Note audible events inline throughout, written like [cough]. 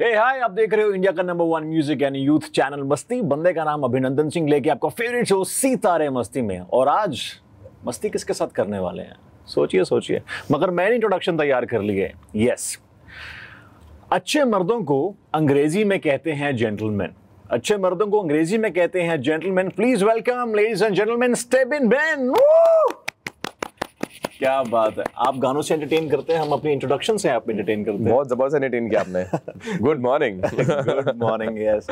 हे hey, हाय आप देख रहे हो इंडिया का number one music and youth channel मस्ती बंदे का नाम अभिनंदन सिंह लेके आपका फेवरेट शो सितारे मस्ती में और आज मस्ती किसके साथ करने वाले हैं सोचिए सोचिए मगर मैंने इंट्रोडक्शन तैयार कर लिए यस अच्छे मर्दों को अंग्रेजी में कहते हैं जेंटलमैन अच्छे मर्दों को अंग्रेजी में कहते हैं gentleman please welcome ladies and gentleman Stebin Ben क्या बात है आप गानों से एंटरटेन करते हैं हम अपने इंट्रोडक्शन से आप एंटरटेन करते हैं बहुत जबरदस्त एंटरटेन किया आपने good morning good morning yes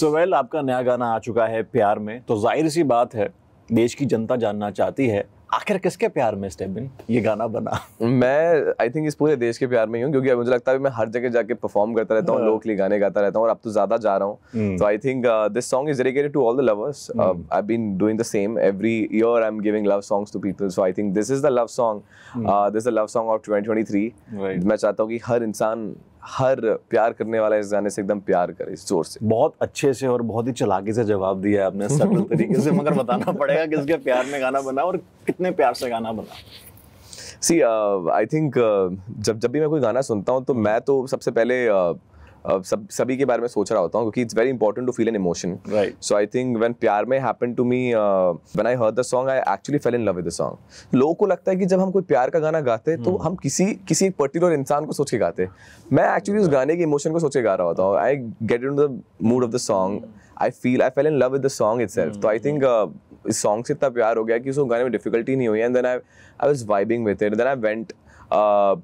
so well आपका नया गाना आ चुका है प्यार में तो जाहिर सी बात है देश की जनता जानना चाहती है आखिर किसके प्यार में स्टेबिन ये गाना बना मैं आई थिंक इस पूरे देश के प्यार में ही हूँ क्योंकि मुझे लगता है मैं हर जगह जाके परफॉर्म करता रहता हूँ लोकली हाँ। गाने गाता रहता हूँ और अब तो ज़्यादा जा रहा हूँ तो I think this song is dedicated to all the lovers I been doing the same every year I am giving love song to people so I think this is the love song this the love song of twenty मैं चाहता हूँ कि हर इंसान हर प्यार करने वाला इस गाने से एकदम प्यार करे इस जोर से बहुत अच्छे से और बहुत ही चलाके से जवाब दिया है आपने सरल [laughs] तरीके से मगर बताना पड़ेगा किसके प्यार में गाना बना और कितने प्यार से गाना बना सी आई थिंक जब जब भी मैं कोई गाना सुनता हूँ तो मैं तो सबसे पहले uh, सब सभी के बारे में सोच रहा होता हूँ क्योंकि it's very important to feel an emotion right so I think when प्यार में happen to me when I heard the song I actually fell in love with the song लोगों को लगता है कि जब हम कोई प्यार का गाना गाते हैं तो hmm. हम किसी किसी एक पर्टिकुलर इंसान को सोच के गाते मैं एक्चुअली उस गाने के इमोशन को सोच के गा रहा होता हूँ I get in the mood of the song I feel I fell in love with the song it तो आई थिंक इस सॉन्ग से इतना प्यार हो गया कि उस गाने में डिफिकल्टी नहीं हुई and then I I was vibing with it then I went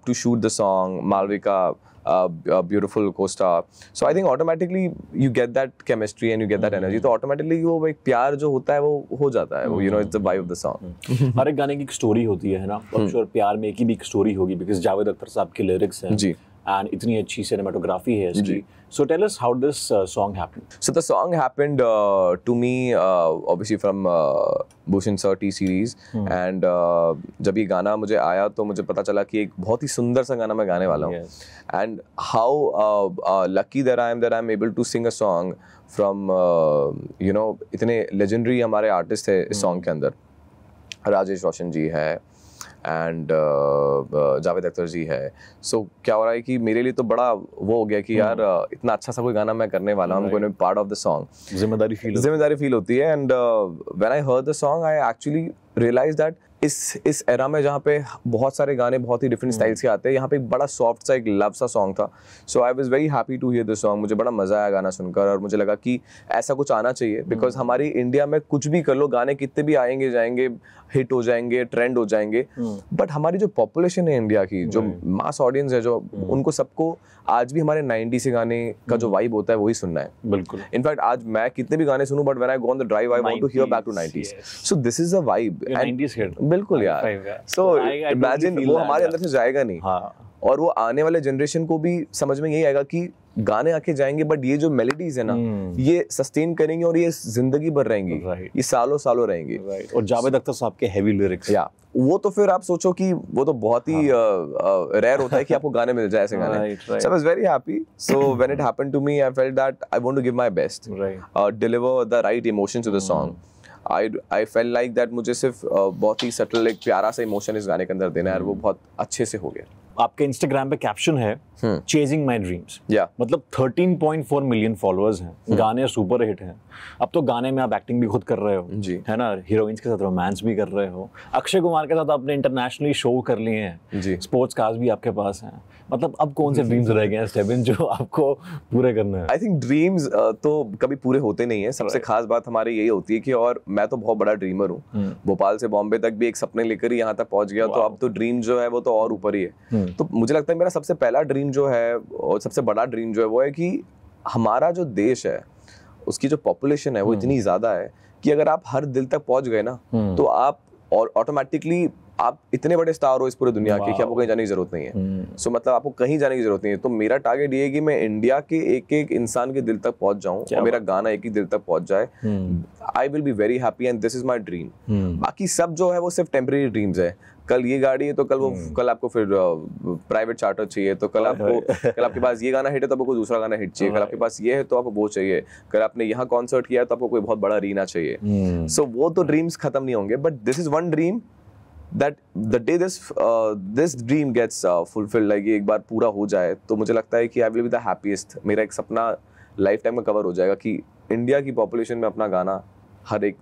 to shoot the song Malvika uh, a beautiful co-star. So I think automatically you get that chemistry and you get that mm-hmm. energy. so automatically वो एक प्यार जो होता है वो हो जाता है. वो you know it's the vibe of the song. हर एक गाने की एक स्टोरी होती है ना. I'm sure प्यार में एक ही भी एक स्टोरी होगी because javed akhtar साहब के lyrics हैं. जी. and itni achhi cinematography hai iski. So tell us how this uh, song happened. So the song happened uh, to me uh, obviously from uh, Bhushan sir T Series and जब ये गाना मुझे आया तो मुझे पता चला कि एक बहुत ही सुंदर सा गाना मैं गाने वाला हूँ and how lucky there I am there I am able to sing a song from you know इतने लेजेंडरी हमारे आर्टिस्ट थे इस सॉन्ग hmm. के अंदर राजेश रोशन जी है and uh, uh, Javed Akhtar ji है सो so, क्या हो रहा है कि मेरे लिए तो बड़ा वो हो गया कि हम्म। यार uh, इतना अच्छा सा कोई गाना मैं करने वाला हूँ पार्ट ऑफ द सॉन्ग जिम्मेदारी फील जिम्मेदारी फील होती है and when I heard the song I actually realize that इस इस एरा में जहाँ पे बहुत सारे गाने बहुत ही डिफरेंट स्टाइल्स hmm. के आते हैं यहाँ पे एक बड़ा सॉफ्ट सा एक लव सा सॉन्ग था so I was very happy to hear this song मुझे बड़ा मज़ा आया गाना सुनकर और मुझे लगा कि ऐसा कुछ आना चाहिए बिकॉज hmm. हमारी इंडिया में कुछ भी कर लो गाने कितने भी आएंगे जाएंगे हिट हो जाएंगे ट्रेंड हो जाएंगे बट hmm. हमारी जो पॉपुलेशन है इंडिया की जो मास ऑडियंस है जो उनको सबको आज भी हमारे नाइनटी से गाने का जो वाइब होता है वही सुनना है बिल्कुल इनफैक्ट आज मैं कितने भी गाने सुनू but when I go on the drive I want to hear back to nineties so this is the vibe बिल्कुल यार सो इमेजिन वो हमारे अंदर से जाएगा नहीं हाँ। और वो आने वाले जनरेशन को भी समझ में यही आएगा कि गाने आके जाएंगे बट ये जो मेलेडीज है ना हम्म। ये सस्टेन करेंगे और ये जिंदगी भर रहेंगी ये सालों सालों रहेंगे और जावेद अख्तर साहब के हैवी लिरिक्स या वो तो फिर आप सोचो कि वो तो बहुत ही रेयर हाँ। होता है कि आपको गाने मिल जाए ऐसे गाने so I very happy so when it happened to me I felt that I want to give my best deliver the right emotion to the song I I fell like that मुझे सिर्फ बहुत ही subtle एक प्यारा सा emotion इस गाने के अंदर देना है और वो बहुत अच्छे से हो गया आपके इंस्टाग्राम पे कैप्शन है चेजिंग माई ड्रीम्स मतलब thirteen point four million followers हैं हम्म। गाने सुपर हिट हैं अब तो गाने में आप एक्टिंग भी खुद कर रहे हो जी है ना हीरोइंस के साथ रोमांस भी कर रहे हो अक्षय कुमार के साथ आपने इंटरनेशनली शो कर लिए हैं जी स्पोर्ट्स कार्स भी आपके पास हैं मतलब अब कौन से ड्रीम्स [laughs] रह गए हैं जो आपको पूरे करने हैं आई थिंक ड्रीम्स तो कभी पूरे होते नहीं है सबसे खास बात हमारी यही होती है कि और मैं तो बहुत बड़ा ड्रीमर हूँ हम्म। भोपाल से बॉम्बे तक भी एक सपने लेकर ही यहाँ तक पहुंच गया तो अब तो ड्रीम जो है वो तो और ऊपर ही है हम्म। हम्म। तो मुझे लगता है मेरा सबसे पहला ड्रीम जो है और सबसे बड़ा ड्रीम जो है वो है कि हमारा जो देश है उसकी जो पॉपुलेशन है वो हम्म। इतनी ज़्यादा है कि अगर आप हर दिल तक पहुंच गए ना हम्म। तो आप और ऑटोमेटिकली आप इतने बड़े स्टार हो इस पूरी दुनिया के कि आपको कहीं जाने की जरूरत नहीं है सो so, मतलब आपको कहीं जाने की जरूरत नहीं है तो मेरा टारगेट ये है कि मैं इंडिया के एक एक इंसान के दिल तक पहुंच जाऊं और मेरा गाना एक ही दिल तक पहुंच जाए I will be very happy and this is my dream बाकी सब जो है वो सिर्फ टेम्परेरी ड्रीम्स है कल ये गाड़ी है तो कल वो हम्म। कल आपको फिर प्राइवेट चार्टर चाहिए तो कल आपको कल आपके पास ये गाना हिट है तो आपको दूसरा गाना हिट चाहिए कल हाँ। आपके पास ये है तो आपको वो चाहिए कल आपने यहाँ कॉन्सर्ट किया है तो आपको कोई बहुत बड़ा रीना चाहिए सो हम्म। वो तो ड्रीम्स खत्म नहीं होंगे but this is one dream that the day this this dream gets fulfilled like ये एक बार पूरा हो जाए तो मुझे लगता है कि I will be the happiest मेरा एक सपना लाइफ टाइम में कवर हो जाएगा कि इंडिया की पॉपुलेशन में अपना गाना हर एक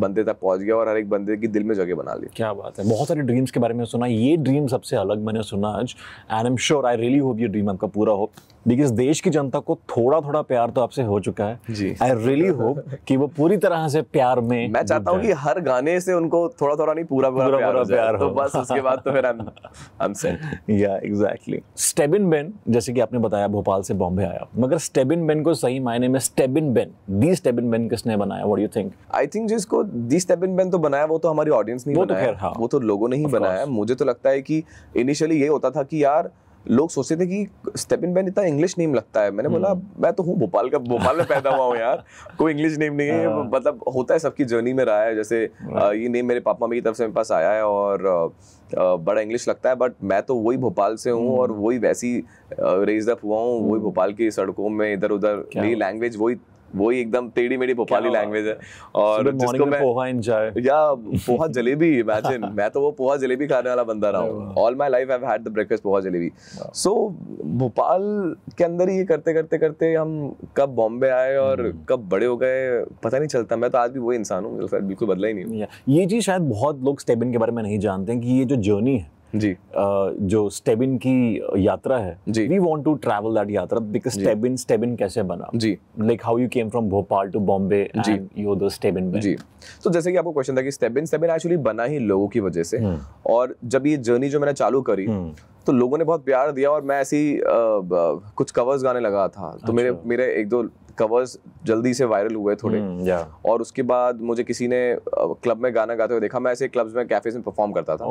बंदे तक पहुंच गया और हर एक बंदे की दिल में जगह बना ली क्या बात है बहुत सारे ड्रीम्स के बारे में सुना ये ड्रीम सबसे अलग मैंने सुना आज and I am sure I really hope ये ड्रीम आपका पूरा हो बिकॉज देश की जनता को थोड़ा थोड़ा प्यार तो आपसे हो चुका है आई रियली होप कि वो पूरी तरह से प्यार में मैं चाहता हूँ कि हर गाने से उनको थोड़ा थोड़ा नहीं पूरा पूरा, पूरा, पूरा प्यार, हो, तो बस उसके बाद तो फिर या एग्जैक्टली स्टेबिन बेन जैसे कि आपने बताया भोपाल से बॉम्बे आया मगर स्टेबिन बेन को सही मायने में स्टेबिन बेन दी स्टेबिन बेन किसने बनाया what you think I think जिसको दी स्टेबिन बेन तो बनाया वो तो हमारी ऑडियंस नहीं तो बनाया हाँ। वो तो लोगों ने ही बनाया मुझे तो लगता है कि इनिशियली ये होता था कि यार लोग सोचते थे कि स्टेपिन बैन इतना इंग्लिश नेम लगता है मैंने बोला हम्म। मैं तो हूँ भोपाल का भोपाल में पैदा हुआ हूँ यार कोई इंग्लिश नेम नहीं है हाँ। मतलब होता है सबकी जर्नी में रहा है जैसे हाँ। ये नेम मेरे पापा मेरी तरफ से मेरे पास आया है और बड़ा इंग्लिश लगता है बट मैं तो वही भोपाल से हूँ और हम्म। वही वैसी रेज अप हुआ हूँ वही हम्म। भोपाल की सड़कों में इधर उधर मेरी लैंग्वेज वही वही एकदम टेढ़ी मेढ़ी भोपाली लैंग्वेज है और जिसको मैं पोहा एंजॉय या पोहा जलेबी इमेजिन [laughs] मैं तो वो पोहा जलेबी खाने वाला बंदा रहा हूँ all my life I had the breakfast poha jalebi so Bhopal के अंदर ही करते करते करते हम कब बॉम्बे आए और हम्म। कब बड़े हो गए पता नहीं चलता मैं तो आज भी वही इंसान हूँ मेरे साथ बिल्कुल बदला ही नहीं ये चीज़ शायद बहुत लोग स्टेबिन के बारे में नहीं जानते हैं कि ये जो जर्नी है जी जो स्टेबिन की यात्रा है जी we want to travel that yatra because Stebin Stebin कैसे बना जी like how you came from Bhopal to Bombay जी यू द स्टेबिन जी तो जैसे कि आपको क्वेश्चन था कि स्टेबिन स्टेबिन एक्चुअली बना ही लोगों की वजह से हम्म। और जब ये जर्नी जो मैंने चालू करी हम्म। तो लोगों ने बहुत प्यार दिया और मैं ऐसी कुछ कवर्स गाने लगा था तो मेरे अच्छा। मेरे एक दो कवर्स जल्दी से वायरल हुए थोड़े हम्म, और उसके बाद मुझे किसी ने क्लब में गाना गाते हुए देखा मैं ऐसे क्लब्स में कैफेज में परफॉर्म करता था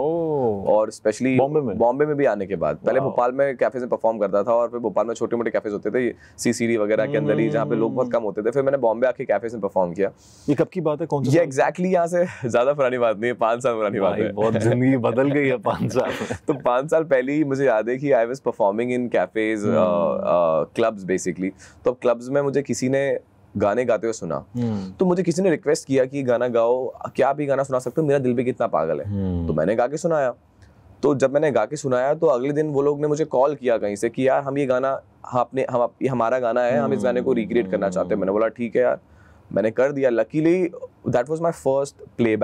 और स्पेशली बॉम्बे में बॉम्बे में भी आने के बाद पहले भोपाल में कैफेज में परफॉर्म करता था और फिर भोपाल में छोटे मोटे कैफेज होते थे सी सी डी वगैरह के अंदर ही जहाँ पे लोग बहुत कम होते थे फिर मैंने बॉम्बे आके कैफेज में परफॉर्म किया ये कब की बात है कौन ये एग्जैक्टली यहाँ से [laughs] ज्यादा पुरानी बात नहीं है पाँच साल पुरानी बात है बहुत जिंदगी बदल गई है पाँच साल [laughs] तो पाँच साल पहले ही मुझे याद है कि I was performing in cafes clubs basically तो अब क्लब्स में मुझे किसी ने गाने गाते हुए सुना hmm. तो मुझे किसी ने रिक्वेस्ट किया कि गाना गाओ क्या भी गाना सुना सकते हो मेरा दिल भी कितना पागल है hmm. तो मैंने गा के सुनाया तो जब मैंने गा के सुनाया तो अगले दिन वो लोग ने मुझे कॉल किया कहीं से कि यार हम ये गाना आपने हम ये हमारा गाना है हम इस गाने को रिक्रिएट hmm. करना चाहते हैं मैंने बोला ठीक है यार मैंने कर दिया luckily that was my first play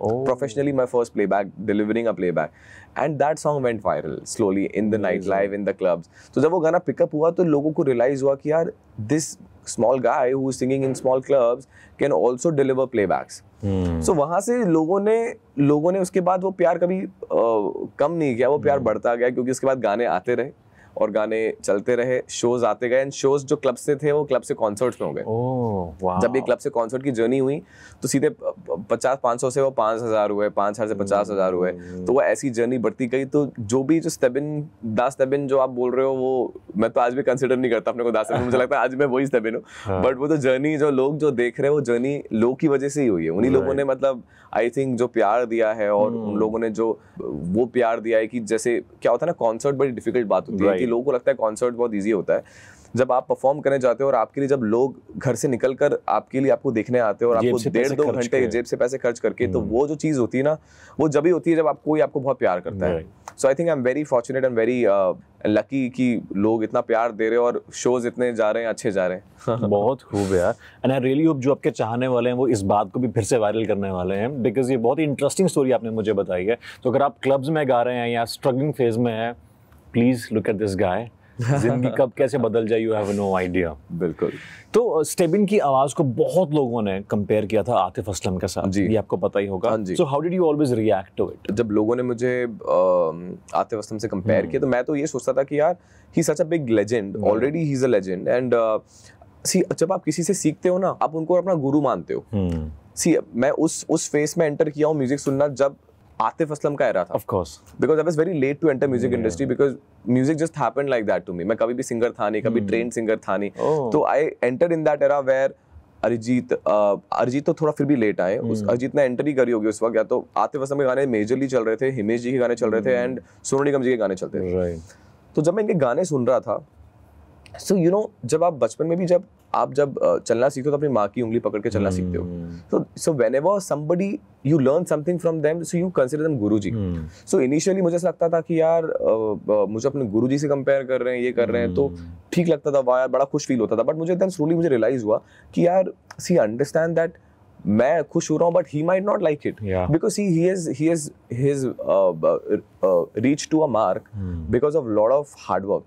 oh. professionally my first playback delivering a playback and that song went viral slowly in the nightlife in the clubs so जब वो गाना पिकअप हुआ तो लोगों को रियलाइज हुआ कि यार this small guy who singing in small clubs can also deliver playbacks so वहाँ से लोगों ने लोगों ने उसके बाद वो प्यार कभी uh, कम नहीं किया वो प्यार hmm. बढ़ता गया क्योंकि उसके बाद गाने आते रहे और गाने चलते रहे शोज आते गए एंड शोज जो क्लब से थे वो क्लब से कॉन्सर्ट्स में हो गए oh, जब ये क्लब से कॉन्सर्ट की जर्नी हुई तो सीधे पचास पाँच सौ से वो पाँच हज़ार हुए पाँच हज़ार से पचास हज़ार हुए हम्म। तो वो ऐसी जर्नी बढ़ती गई तो जो भी जो स्टेबिन दास स्टेबिन जो आप बोल रहे हो वो मैं तो आज भी कंसिडर नहीं करता अपने को दास मुझे लगता है आज मैं वही स्टेबिन हूँ बट हाँ। वो तो जर्नी जो लोग जो देख रहे हैं वो जर्नी लोग की वजह से ही हुई है उन्हीं लोगों ने मतलब आई थिंक जो प्यार दिया है और उन हम्म। लोगों ने जो वो प्यार दिया है कि जैसे क्या होता है ना कॉन्सर्ट बड़ी डिफिकल्ट बात होती है कि लोगों को लगता है कॉन्सर्ट बहुत ईजी होता है जब आप परफॉर्म करने जाते हो और आपके लिए जब लोग घर से निकल कर आपके लिए आपको देखने आते हो और आपको डेढ़ दो घंटे जेब से पैसे खर्च करके तो हम्म। वो जो चीज़ होती है ना वो जब ही होती है जब आप कोई आपको बहुत प्यार करता है so I think I am very fortunate and very lucky कि लोग इतना प्यार दे रहे हैं और शोज इतने जा रहे हैं अच्छे जा रहे हैं [laughs] बहुत खूब यार एंड आई रियली होप जो आपके चाहने वाले हैं वो इस बात को भी फिर से वायरल करने वाले हैं बिकॉज ये बहुत ही इंटरेस्टिंग स्टोरी आपने मुझे बताई है तो अगर आप क्लब्स में गा रहे हैं या स्ट्रगलिंग फेज में हैं please look at this guy जिंदगी कब कैसे बदल जाए यू हैव नो आइडिया बिल्कुल तो स्टेबिन की आवाज को बहुत लोगों ने कंपेयर किया था आतिफ असलम के साथ जी ये आपको पता ही होगा हाँ जी so how did you always react to it जब लोगों ने मुझे आतिफ असलम से कंपेयर हम्म। किया तो मैं तो ये सोचता था कि यार he hmm. Such a big legend already he is a legend and see जब आप किसी से सीखते हो ना आप उनको अपना गुरु मानते हो सी हम्म। मैं उस उस फेस में एंटर किया हूँ म्यूजिक सुनना जब आतिफ असलम का एरा था of course because I was very late to enter music industry because music just happened like that to me मैं कभी भी सिंगर था नहीं कभी ट्रेन hmm. सिंगर था नहीं oh. तो I enter in that era where Arijit Arijit तो थोड़ा फिर भी लेट आए उस अरिजीत hmm. ने एंटर ही करी होगी उस वक्त या तो आतिफ असलम के गाने मेजरली चल रहे थे हिमेश जी के गाने चल रहे थे एंड सोनू निगम जी के गाने चलते थे तो जब मैं इनके गाने सुन रहा था सो यू नो जब आप बचपन में भी जब आप जब चलना सीखते हो तो अपनी माँ की उंगली पकड़ के चलना hmm. सीखते हो so so whenever somebody you learn something from them so you consider them guru ji so initially मुझे ऐसा लगता था कि यार मुझे अपने गुरु जी से कंपेयर कर रहे हैं ये कर रहे हैं तो हम्म। ठीक लगता था वाह यार बड़ा खुश फील होता था बट मुझे देन स्लोली मुझे रियलाइज हुआ कि यार सी अंडरस्टैंड दैट मैं खुश हो रहा हूँ but he might not like it because he is he is his reach to a mark because of lot of hard work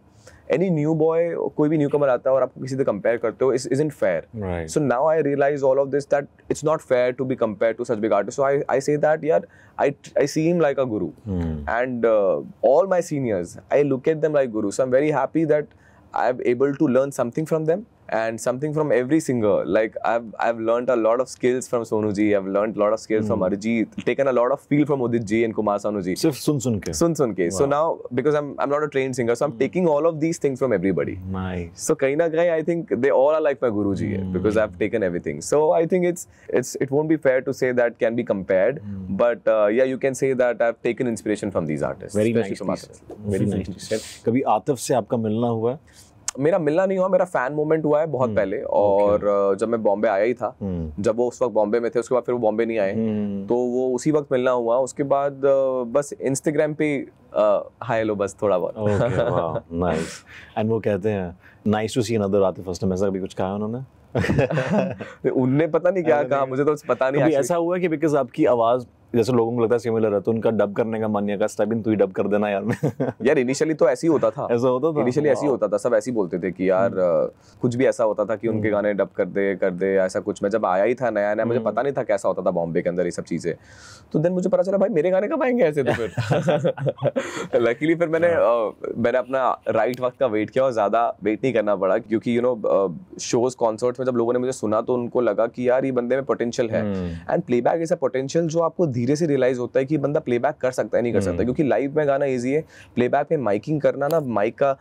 any new boy कोई भी न्यू कमर आता है और आपको किसी से कंपेयर करते हो is unfair so now I realize all of this that it's not fair to be compare to such big artist so I I say that यार आई आई see him like a guru and all my seniors I look at them like guru so I am very happy that I am able to learn something from them and something from every singer. Like I've I've learned a lot of skills from Sonu ji. I've learned a lot of skills mm. from hmm. Arijit. Taken a lot of feel from Udit ji and Kumar Sanu ji. sun sun ke. Sun sun ke. Wow. So now because I'm I'm not a trained singer, so I'm mm. taking all of these things from everybody. Nice. So kahin na kahin, I think they all are like my guru ji mm. because I've taken everything. So I think it's it's it won't be fair to say that can be compared, hmm. but uh, yeah, you can say that I've taken inspiration from these artists. Very nice. Very nice. Kabhi Atif se aapka milna hua है मेरा मिलना नहीं हुआ मेरा fan moment हुआ है बहुत हम्म, पहले और जब मैं बॉम्बे आया ही था हम्म। जब वो उस वक्त बॉम्बे में थे उसके बाद फिर वो बॉम्बे नहीं आए हम्म। तो वो उसी वक्त मिलना हुआ उसके बाद बस इंस्टाग्राम पे हाय लो बस थोड़ा बहुत नाइस एंड [laughs] वो कहते हैं नाइस टू सी अनदर आते फर्स्ट टाइम ऐसा कभी कुछ कहा उन्होंने [laughs] उनने पता नहीं क्या कहा मुझे तो पता नहीं ऐसा हुआ कि बिकॉज आपकी आवाज़ जैसे लोगों को लगता है सिमिलर है तो उनका डब करने का मन नहीं का स्टेबिन तू ही डब कर देना यार [laughs] यार इनिशियली तो ऐसे ही होता था ऐसा होता था इनिशियली ऐसे ही होता था सब ऐसे ही बोलते थे कि यार हम्म। कुछ भी ऐसा होता था कि उनके हम्म। गाने डब कर दे कर दे ऐसा कुछ मैं जब आया ही था नया नया मुझे हम्म। पता नहीं था कैसा होता था बॉम्बे के अंदर ये सब चीज़ें तो देन मुझे पता चला भाई मेरे गाने कब आएंगे ऐसे तो फिर लकीली [laughs] फिर मैंने हाँ। मैंने अपना राइट वक्त का वेट किया और ज़्यादा वेट नहीं करना पड़ा क्योंकि यू नो शोज कॉन्सर्ट्स में जब लोगों ने मुझे सुना तो उनको लगा कि यार ये बंदे में पोटेंशियल है and playback is a potential जो आपको धीरे से रियलाइज होता है कि बंदा प्लेबैक कर सकता है नहीं कर सकता हम्म। क्योंकि लाइव में गाना ईजी है प्लेबैक में माइकिंग करना ना माइक का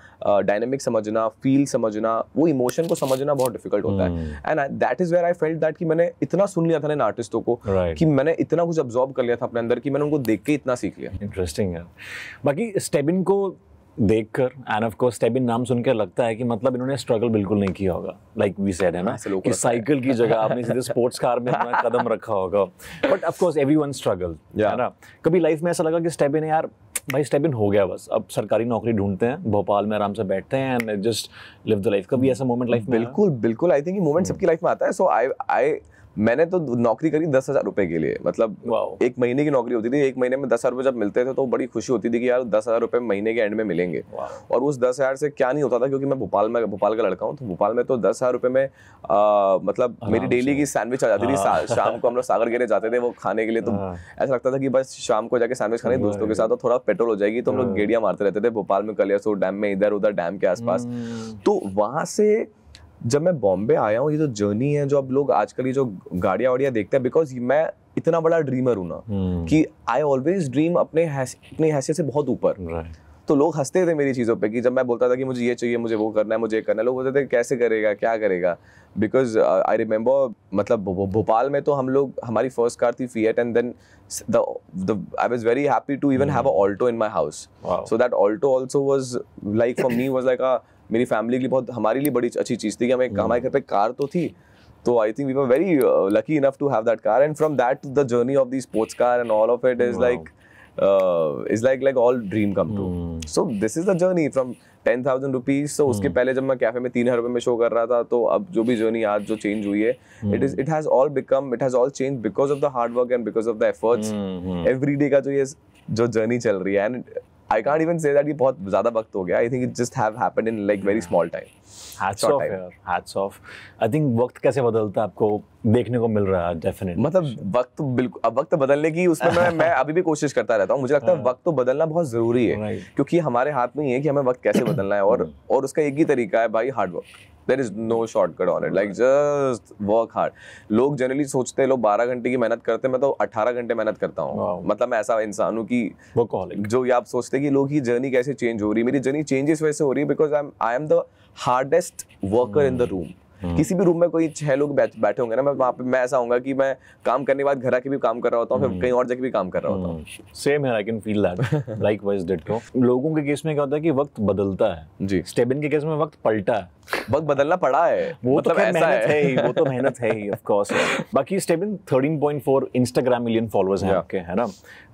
डायनेमिक समझना फील समझना वो इमोशन को समझना बहुत डिफिकल्ट होता है and that is where I felt that कि मैंने इतना सुन लिया था इन आर्टिस्टों को कि मैंने इतना कुछ ऑब्जॉर्व कर लिया था अपने अंदर कि मैंने उनको देख के इतना सीख लिया इंटरेस्टिंग है बाकी स्टेबिन को देखकर एंड ऑफ कोर्स स्टेबिन नाम सुनकर लगता है कि मतलब इन्होंने स्ट्रगल बिल्कुल नहीं किया होगा लाइक वी सेड है ना कि साइकिल की जगह आपने सीधे स्पोर्ट्स कार में अपना कदम रखा होगा but of course everyone struggle है ना कभी लाइफ में ऐसा लगा कि स्टेबिन यार भाई स्टेबिन हो गया बस अब सरकारी नौकरी ढूंढते हैं भोपाल में आराम से बैठते हैं and just live the life कभी ऐसा मोमेंट लाइफ बिल्कुल बिल्कुल आई थिंक मोमेंट सबकी लाइफ में आता है सो आई आई मैंने तो नौकरी करी दस हजार रुपए के लिए मतलब एक महीने की नौकरी होती थी एक महीने में दस हजार रुपए जब मिलते थे तो बड़ी खुशी होती थी कि यार दस हजार रुपए महीने के एंड में मिलेंगे और उस दस हजार से क्या नहीं होता था क्योंकि मैं भोपाल में भोपाल का लड़का हूँ तो भोपाल में तो दस हजार रुपये में आ, मतलब मेरी डेली की सैंडविच आ जाती थी हाँ। शाम को हम लोग सागर गिरे जाते थे वो खाने के लिए तो हाँ। ऐसा लगता था कि बस शाम को जाके सैंडविच खाने हाँ। दोस्तों के साथ और थोड़ा पेट्रोल हो जाएगी तो हम लोग गेड़िया मारते रहते थे भोपाल में कलियासोर डैम में इधर उधर डैम के आसपास हम्म। तो वहां से जब मैं बॉम्बे आया हूँ ये जो जर्नी है जो अब लोग आजकल ये जो गाड़िया वाड़ियाँ देखते हैं बिकॉज मैं इतना बड़ा ड्रीमर हूँ ना hmm. कि आई ऑलवेज ड्रीम अपने अपनी हैसियत से बहुत ऊपर right. तो लोग हंसते थे मेरी चीज़ों पे कि जब मैं बोलता था कि मुझे ये चाहिए मुझे वो करना है मुझे करना है लोग बोलते थे कैसे करेगा क्या करेगा बिकॉज आई रिमेंबर मतलब भोपाल में तो हम लोग हमारी फर्स्ट कार थी Fiat and then I was very happy to even have a Alto in my house so that Alto also was like for me was like a मेरी family के लिए बहुत हमारे लिए बड़ी अच्छी चीज़ थी कि हमें हमारे हम्म। घर पर कार तो थी तो I think we were very lucky enough to have that car and from that the journey of the sports car and all of it is like is like like all dream come true so this is the journey from ten thousand rupees तो उसके hmm. पहले जब मैं cafe में तीन हजार रुपये में शो कर रहा था तो अब जो भी जर्नी आज जो चेंज हुई है it is it has all become it has all change because of the hard work and because of the efforts every day का जो ये जो जर्नी चल रही है and I can't even say that ये बहुत ज़्यादा वक्त हो गया I think it just have happened in like very small time hats off यार हैट्स ऑफ आई थिंक वक्त कैसे बदलता है आपको देखने को मिल रहा है डेफिनेटली मतलब वक्त तो बिल्कुल अब वक्त तो बदलने की उसमें मैं मैं [laughs] अभी भी कोशिश करता रहता हूँ मुझे लगता है हाँ। वक्त तो बदलना बहुत ज़रूरी है क्योंकि हमारे हाथ में ही है कि हमें वक्त कैसे बदलना है और [clears throat] और उसका एक ही तरीका है भाई hard work there is no shortcut on it like just work hard लोग जनरली सोचते हैं लोग बारह घंटे की मेहनत करते हैं मैं तो अट्ठारह घंटे मेहनत करता हूँ wow. मतलब मैं ऐसा इंसान हूँ कि जो ये आप सोचते हैं कि लोग की जर्नी कैसे चेंज हो रही है मेरी जर्नी चेंज इस वजह से हो रही है because I am I am the hardest worker in the room hmm. किसी भी रूम में कोई छह लोग बैठे होंगे ना मैं वहाँ पे मैं ऐसा होगा कि मैं काम करने के बाद घर आके भी काम कर रहा होता हूँ फिर हम्म। कहीं और जगह भी काम कर रहा होता हूँ सेम है I can feel that likewise date को लोगों के केस में क्या होता है कि वक्त बदलता है जी स्टेबिन के केस में वक्त पलटा है वक्त बदलना पड़ा है वो तो मतलब तो ऐसा है।, है ही वो तो मेहनत है ही ऑफ कोर्स बाकी स्टेबिन 13.4 इंस्टाग्राम मिलियन फॉलोअर्स हैं आपके है ना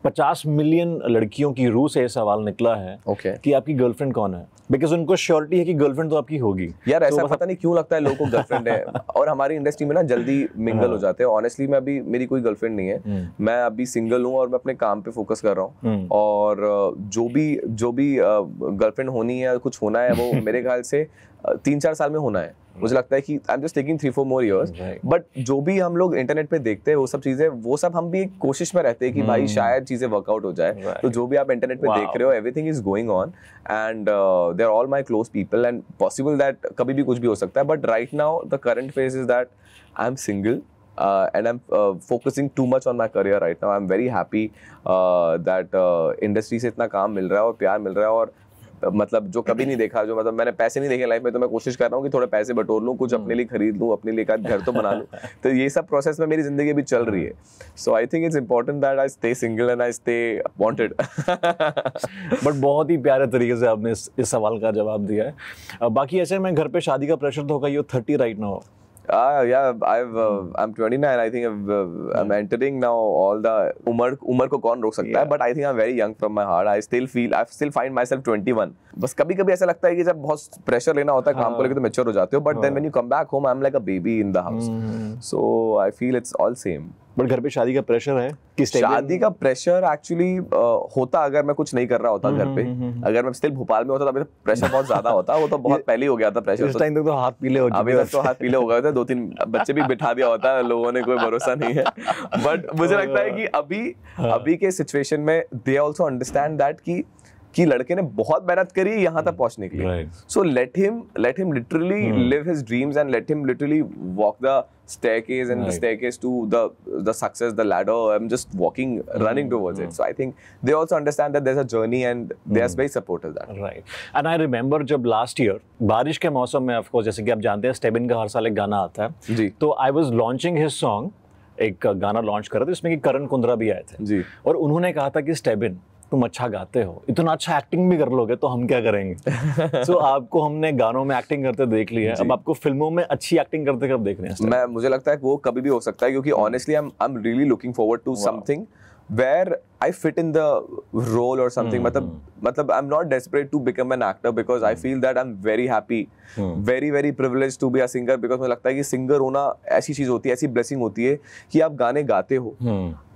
50 मिलियन लड़कियों की रूह से सवाल निकला है okay. कि आपकी गर्लफ्रेंड कौन है बिकॉज उनको श्योरिटी है कि गर्लफ्रेंड तो आपकी होगी यार ऐसा तो पता नहीं क्यों लगता है लोगों को [laughs] गर्लफ्रेंड है और हमारी इंडस्ट्री में ना जल्दी मिंगल हो हाँ। जाते हैं ऑनेस्टली मैं अभी मेरी कोई गर्लफ्रेंड नहीं है हम्म। मैं अभी सिंगल हूँ और मैं अपने काम पे फोकस कर रहा हूँ हम्म। और जो भी जो भी गर्लफ्रेंड होनी है कुछ होना है वो [laughs] मेरे ख्याल से तीन चार साल में होना है मुझे hmm. लगता है कि I am just taking three four more years but जो भी हम लोग इंटरनेट पे देखते हैं वो सब चीजें वो सब हम भी एक कोशिश में रहते हैं कि hmm. भाई शायद चीजें वर्कआउट हो जाए right. तो जो भी आप इंटरनेट पे wow. देख रहे हो everything is going on and they are all my close people and possible that कभी भी कुछ भी हो सकता है but right now the current phase is that I am single uh, and I'm uh, focusing too much on my career right now. I'm very happy uh, that uh, industry से इतना काम मिल रहा है और प्यार मिल रहा है और मतलब जो कभी नहीं देखा जो मतलब मैंने पैसे नहीं देखे लाइफ में तो मैं कोशिश कर रहा हूँ कि थोड़े पैसे बटोर लूँ कुछ हम्म। अपने लिए खरीद लूँ अपने लिए घर तो बना लूँ [laughs] तो ये सब प्रोसेस में मेरी जिंदगी अभी चल रही है so I think it's important that I stay single and I stay wanted but बहुत ही प्यारे तरीके से आपने इस, सवाल का जवाब दिया है बाकी ऐसे में घर पर शादी का प्रेशर तो होगा यू थर्टी राइट ना हो Ah, yeah, I've uh, hmm. I'm 29. I think I've, uh, I'm hmm. entering now all the Umar Umar को कौन रोक सकता है but I think I very young from my heart I still feel I still find my self twenty one बस कभी कभी ऐसा लगता है कि जब बहुत प्रेशर लेना होता है काम को हाँ। लेकर तो मेच्योर हो जाते हो but then when you come back home I am like a baby in the house so I feel it's all same but घर पे शादी का प्रेशर है किस शादी का प्रेशर एक्चुअली होता अगर मैं कुछ नहीं कर रहा होता हम्म, घर हम्म, पे हम्म, अगर मैं स्टिल भोपाल में होता तो प्रेशर तो बहुत ज्यादा होता वो तो बहुत पहले हो गया था प्रेशर उस टाइम तक तो हाथ पीले हो अभी तक तो हाथ पीले हो गए थे दो तीन बच्चे भी बिठा दिया होता है लोगों ने कोई भरोसा नहीं है बट मुझे [laughs] लगता है कि अभी हाँ। अभी के सिचुएशन में दे ऑल्सो अंडरस्टैंड दैट की कि लड़के ने बहुत मेहनत करी यहाँ तक पहुंचने के लिए so let him let him literally live his dreams and let him literally walk the staircase and right. the staircase to the the success the ladder i'm just walking mm. running towards mm. it so i think they also understand that there's a journey and they are mm. very supportive that right and i remember जब last year बारिश के मौसम में of course जैसे कि आप जानते हैं स्टेबिन का हर साल एक गाना आता है जी तो I was launching his song एक गाना लॉन्च करा था इसमें कि करण कुंद्रा भी आए थे जी और उन्होंने कहा था कि स्टेबिन तुम अच्छा गाते हो इतना अच्छा एक्टिंग भी कर लोगे तो हम क्या करेंगे सो [laughs] so, आपको हमने गानों में एक्टिंग करते देख ली है अब आपको फिल्मों में अच्छी एक्टिंग करते कब देख रहे हैं मैं मुझे लगता है वो कभी भी हो सकता है क्योंकि honestly I am really looking forward to something where I fit in the role or something. Hmm, मतलब Matlab, hmm. मतलब I'm not desperate to become an actor because I hmm. feel that I'm very happy, mm. very very privileged to be a singer because मुझे लगता है कि singer होना ऐसी चीज होती है ऐसी ब्लेसिंग होती है कि आप गाने गाते हो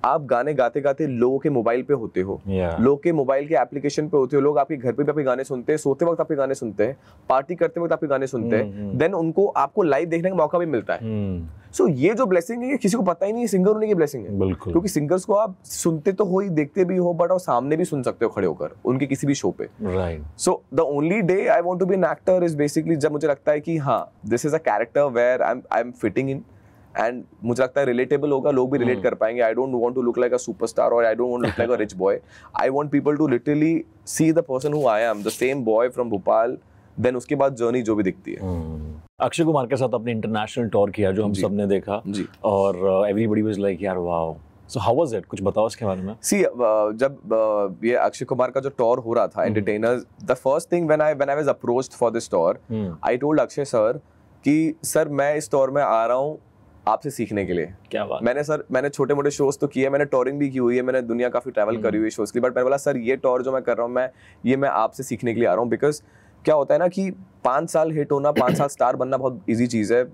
आप गाने गाते गाते लोगों के मोबाइल पे होते हो yeah. लोग के मोबाइल के एप्लीकेशन पे होते हो लोग आपके घर पे भी आपके गाने सुनते हैं सोते वक्त आपके गाने सुनते हैं पार्टी करते वक्त आपके गाने सुनते हैं देन उनको आपको लाइव देखने का मौका भी मिलता है सो so, ये जो ब्लेसिंग है ये किसी को पता ही नहीं सिंगर होने की ब्लेसिंग है बिल्कुल क्योंकि सिंगर्स को आप सुनते तो हो ही देखते भी हो बट और सामने भी सुन सकते हो खड़े होकर उनके किसी भी शो पे right so the only day I want to be an actor is basically जब मुझे लगता है कि हाँ this is a character where I I am fitting in and मुझे लगता है रिलेटेबल होगा लोग भी रिलेट hmm. कर पाएंगे I don't want to look like a super star और I don't look like a rich boy I want people to literally see the person who I am the same boy from Bhopal then उसके बाद journey जो भी दिखती है hmm. Akshay Kumar के साथ अपने इंटरनेशनल टूर किया जो हम सब ने देखा और एवरीबडी वाज लाइक यार wow so how was it कुछ बताओ इसके बारे में सी uh, जब uh, ये अक्षय कुमार का जो टूर हो रहा था entertainers the first thing when I when I was approached for this tour I told Akshay sir कि सर मैं इस टूर में आ रहा हूँ आपसे सीखने के लिए क्या बात मैंने सर मैंने छोटे मोटे शोज तो किए मैंने टॉरिंग भी की हुई है मैंने दुनिया काफ़ी ट्रैवल हम्म। करी हुई है शोज की बट मैंने बोला सर ये टॉर जो मैं कर रहा हूँ मैं ये मैं आपसे सीखने के लिए आ रहा हूँ बिकॉज क्या होता है ना कि पाँच साल हिट होना पाँच साल स्टार बनना बहुत इजी चीज़ है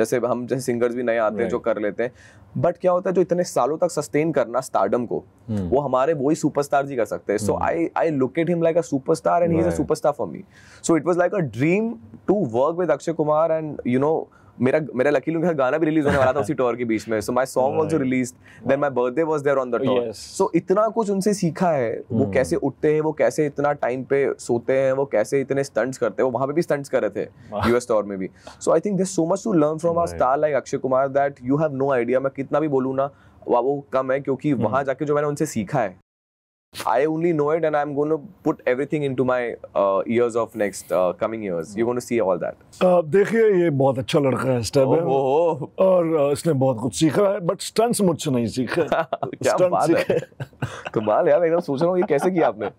जैसे हम जैसे सिंगर्स भी नए आते हैं जो कर लेते हैं बट क्या होता है जो इतने सालों तक सस्टेन करना स्टार्डम को hmm. वो हमारे वही सुपरस्टार जी कर सकते हैं so I I look at him like a superstar and he is a superstar for me so it was like a dream to work with Akshay Kumar and you know मेरा मेरा lucky लूं गाना भी रिलीज होने वाला था [laughs] उसी टॉर के बीच में so my song also released then my birthday was there on the tour so इतना कुछ उनसे सीखा है hmm. वो कैसे उठते हैं वो कैसे इतना टाइम पे सोते हैं वो कैसे इतने स्टंट्स करते हैं वो वहां पे भी स्टंट्स कर रहे थे यूएस टॉर में भी so I think there so much to learn from our star like Akshay Kumar that you have no idea मैं कितना भी बोलूँ ना वो कम है क्योंकि hmm. वहां जाके जो मैंने उनसे सीखा है I only know it, and I'm going to put everything into my uh, years of next uh, coming years. You're going to see all that. Uh, देखिए ये बहुत अच्छा लड़का है स्टेप oh, oh, oh. और इसने बहुत कुछ सीखा है but stunts मुझसे नहीं सीखे क्या बात है कमाल यार एकदम सोच रहा हूँ ये कैसे किया आपने